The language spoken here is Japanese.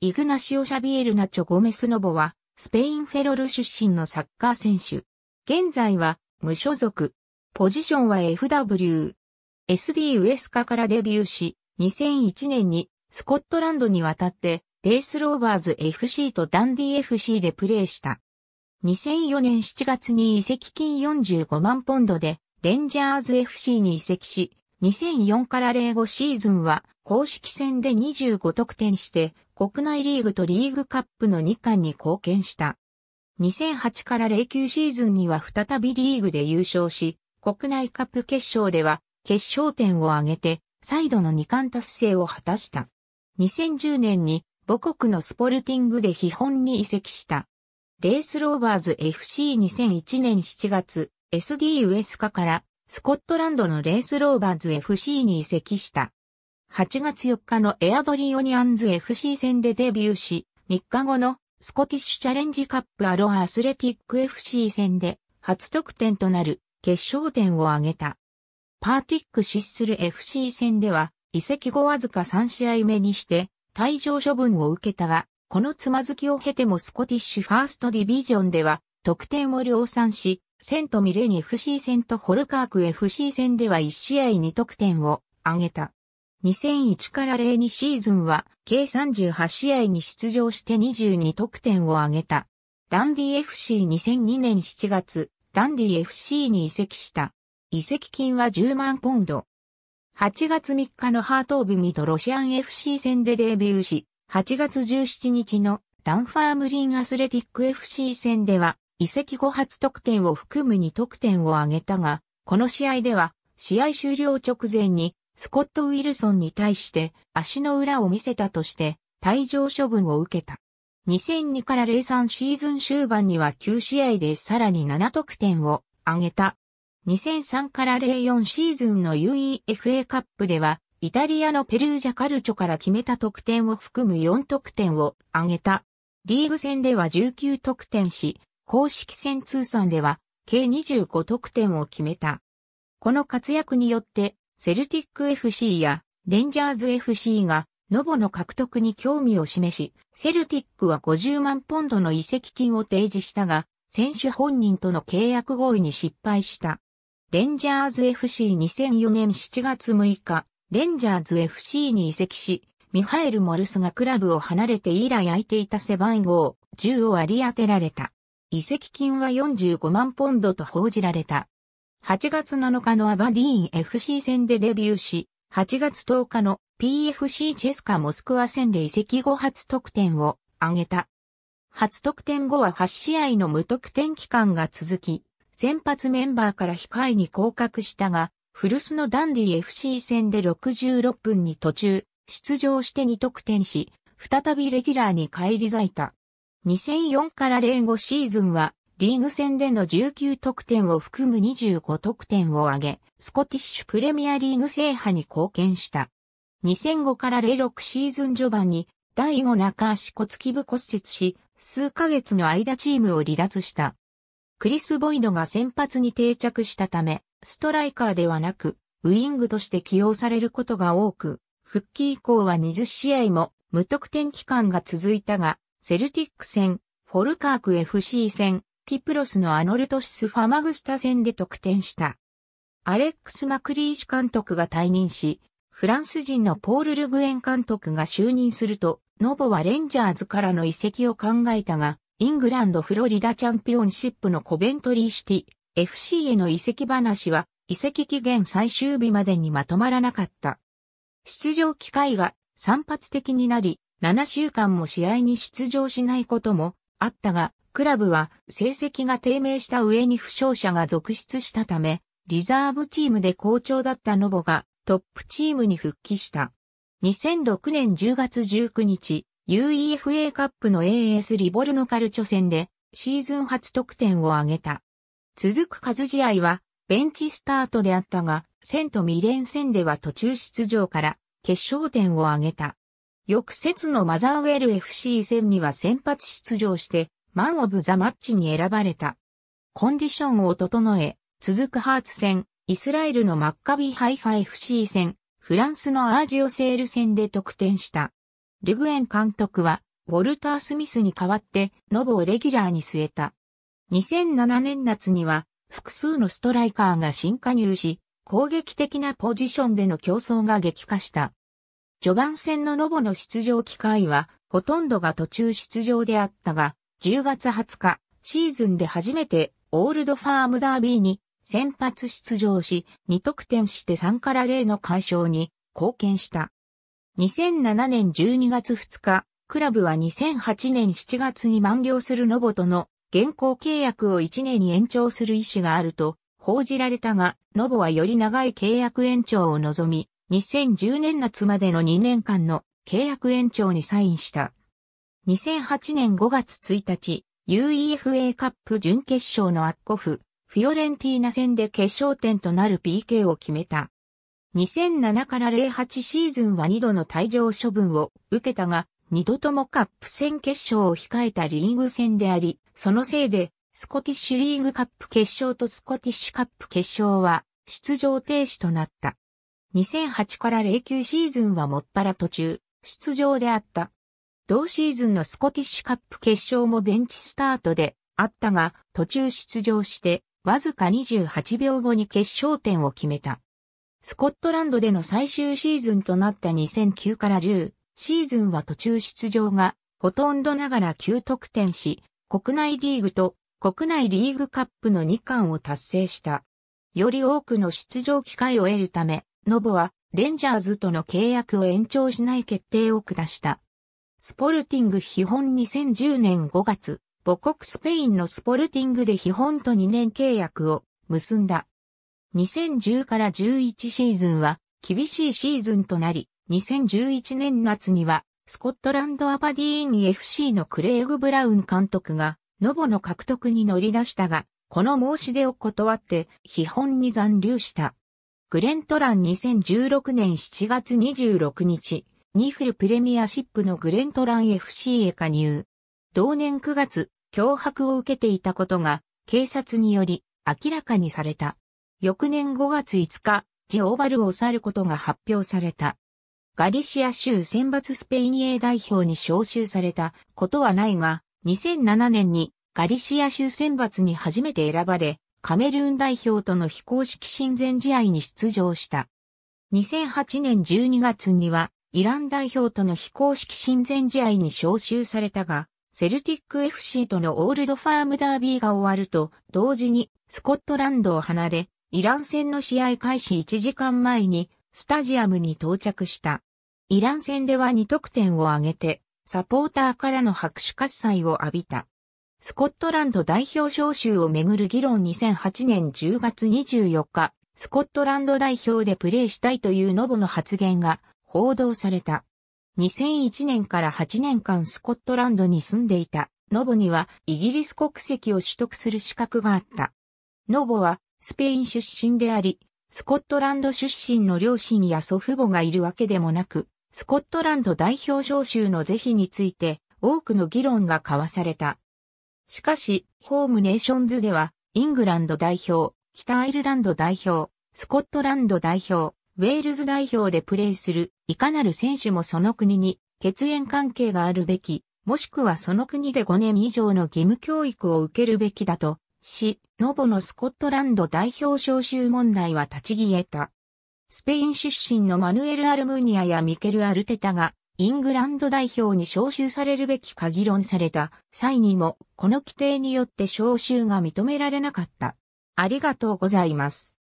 イグナシオ・シャビエルナチョ・ゴメスノボは、スペインフェロル出身のサッカー選手。現在は、無所属。ポジションは FW。SD ウエスカからデビューし、2001年に、スコットランドに渡って、レースローバーズ FC とダンディ FC でプレーした。2004年7月に移籍金45万ポンドで、レンジャーズ FC に移籍し、2004から05シーズンは、公式戦で25得点して、国内リーグとリーグカップの2冠に貢献した。2008から09シーズンには再びリーグで優勝し、国内カップ決勝では決勝点を挙げて、再度の2冠達成を果たした。2010年に母国のスポルティングで基本に移籍した。レースローバーズ FC2001 年7月、SD ウエスカからスコットランドのレースローバーズ FC に移籍した。8月4日のエアドリーオニアンズ FC 戦でデビューし、3日後のスコティッシュチャレンジカップアロハアスレティック FC 戦で初得点となる決勝点を挙げた。パーティック失する FC 戦では、移籍後わずか3試合目にして、退場処分を受けたが、このつまずきを経てもスコティッシュファーストディビジョンでは、得点を量産し、セントミレニ FC 戦とホルカーク FC 戦では1試合2得点を挙げた。2001から02シーズンは、計38試合に出場して22得点を挙げた。ダンディ FC2002 年7月、ダンディ FC に移籍した。移籍金は10万ポンド。8月3日のハートオブミとロシアン FC 戦でデビューし、8月17日のダンファームリンアスレティック FC 戦では、移籍後初得点を含む2得点を挙げたが、この試合では、試合終了直前にスコット・ウィルソンに対して足の裏を見せたとして退場処分を受けた。2002から03シーズン終盤には9試合でさらに7得点を挙げた。2003から04シーズンの UEFA カップではイタリアのペルージャカルチョから決めた得点を含む4得点を挙げた。リーグ戦では19得点し、公式戦通算では計25得点を決めた。この活躍によってセルティック FC やレンジャーズ FC がノボの獲得に興味を示し、セルティックは50万ポンドの移籍金を提示したが、選手本人との契約合意に失敗した。レンジャーズ FC2004 年7月6日、レンジャーズ FC に移籍し、ミハエル・モルスがクラブを離れて以来空いていた背番号10を割り当てられた。移籍金は45万ポンドと報じられた。8月7日のアバディーン FC 戦でデビューし、8月10日の PFC チェスカモスクワ戦で移籍後初得点を挙げた。初得点後は8試合の無得点期間が続き、先発メンバーから控えに降格したが、古巣のダンディ FC 戦で66分に途中、出場して2得点し、再びレギュラーに返り咲いた。2004から05シーズンはリーグ戦での19得点を含む25得点を挙げ、スコティッシュプレミアリーグ制覇に貢献した。2005から06シーズン序盤に、第5中足骨基部骨折し、数ヶ月の間チームを離脱した。クリス・ボイドが先発に定着したため、ストライカーではなく、ウィングとして起用されることが多く、復帰以降は20試合も無得点期間が続いたが、セルティック戦、フォルカーク FC 戦、ティプロスのアノルトシス・ファマグスタ戦で得点した。アレックス・マクリーシュ監督が退任し、フランス人のポール・ルグエン監督が就任すると、ノボはレンジャーズからの移籍を考えたが、イングランド・フロリダチャンピオンシップのコベントリーシティ、FC への移籍話は、移籍期限最終日までにまとまらなかった。出場機会が散発的になり、7週間も試合に出場しないこともあったが、クラブは成績が低迷した上に負傷者が続出したため、リザーブチームで好調だったノボがトップチームに復帰した。2006年10月19日、UEFA カップの AS リボルのカルチョ戦でシーズン初得点を挙げた。続く数試合はベンチスタートであったが、セントミン戦では途中出場から決勝点を挙げた。翌節のマザーウェル FC 戦には先発出場してマン・オブ・ザ・マッチに選ばれた。コンディションを整え、続くハーツ戦、イスラエルのマッカビ・ハイファ FC 戦、フランスのアージオセール戦で得点した。ルグエン監督は、ウォルター・スミスに代わって、ノボをレギュラーに据えた。2007年夏には、複数のストライカーが新加入し、攻撃的なポジションでの競争が激化した。序盤戦のノボの出場機会は、ほとんどが途中出場であったが、10月20日、シーズンで初めてオールドファームダービーに先発出場し、2得点して3から0の解消に貢献した。2007年12月2日、クラブは2008年7月に満了するノボとの現行契約を1年に延長する意思があると報じられたが、ノボはより長い契約延長を望み、2010年夏までの2年間の契約延長にサインした。2008年5月1日、UEFA カップ準決勝のアッコフ、フィオレンティーナ戦で決勝点となる PK を決めた。2007から08シーズンは2度の退場処分を受けたが、2度ともカップ戦決勝を控えたリーグ戦であり、そのせいで、スコティッシュリーグカップ決勝とスコティッシュカップ決勝は出場停止となった。2008から09シーズンはもっぱら途中、出場であった。同シーズンのスコティッシュカップ決勝もベンチスタートであったが、途中出場して、わずか28秒後に決勝点を決めた。スコットランドでの最終シーズンとなった2009から10シーズンは途中出場がほとんどながら9得点し、国内リーグと国内リーグカップの2冠を達成した。より多くの出場機会を得るため、ノボはレンジャーズとの契約を延長しない決定を下した。スポルティング基本2010年5月、母国スペインのスポルティングで基本と2年契約を結んだ。2010から11シーズンは厳しいシーズンとなり、2011年夏にはスコットランドアバディーン FC のクレイグ・ブラウン監督がノボの獲得に乗り出したが、この申し出を断って基本に残留した。グレントラン2016年7月26日、ニフルプレミアシップのグレントラン FC へ加入。同年9月、脅迫を受けていたことが、警察により、明らかにされた。翌年5月5日、ジオーバルを去ることが発表された。ガリシア州選抜スペイン A 代表に招集されたことはないが、2007年にガリシア州選抜に初めて選ばれ、カメルーン代表との非公式親善試合に出場した。2008年12月にはイラン代表との非公式親善試合に招集されたが、セルティック FC とのオールドファームダービーが終わると、同時にスコットランドを離れ、イラン戦の試合開始1時間前に、スタジアムに到着した。イラン戦では2得点を挙げて、サポーターからの拍手喝采を浴びた。スコットランド代表招集をめぐる議論2008年10月24日、スコットランド代表でプレーしたいというノボの発言が報道された。2001年から8年間スコットランドに住んでいたノボにはイギリス国籍を取得する資格があった。ノボはスペイン出身であり、スコットランド出身の両親や祖父母がいるわけでもなく、スコットランド代表招集の是非について多くの議論が交わされた。しかし、ホームネーションズでは、イングランド代表、北アイルランド代表、スコットランド代表、ウェールズ代表でプレーする、いかなる選手もその国に血縁関係があるべき、もしくはその国で5年以上の義務教育を受けるべきだと、し、ノボのスコットランド代表招集問題は立ち消えた。スペイン出身のマヌエル・アルムニアやミケル・アルテタが、イングランド代表に招集されるべきか議論された際にも、この規定によって招集が認められなかった。ありがとうございます。